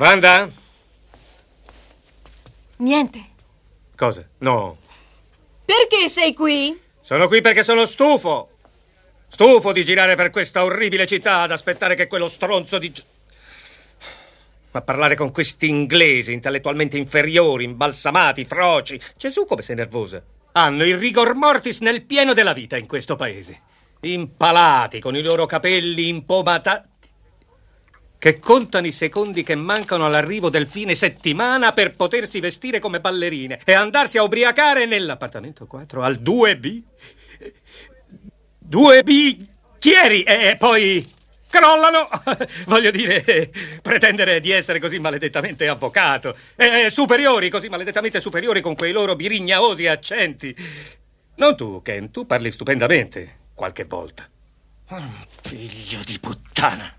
Vanda? Niente. Cosa? No. Perché sei qui? Sono qui perché sono stufo. Stufo di girare per questa orribile città ad aspettare che quello stronzo di... Ma parlare con questi inglesi intellettualmente inferiori, imbalsamati, froci. Gesù come sei nervosa. Hanno il rigor mortis nel pieno della vita in questo paese. Impalati con i loro capelli impomatati che contano i secondi che mancano all'arrivo del fine settimana per potersi vestire come ballerine e andarsi a ubriacare nell'appartamento 4 al 2B. 2B Chieri e poi crollano. Voglio dire, pretendere di essere così maledettamente avvocato. E superiori, così maledettamente superiori con quei loro birignaosi accenti. Non tu, Ken, tu parli stupendamente, qualche volta. Oh, figlio di puttana.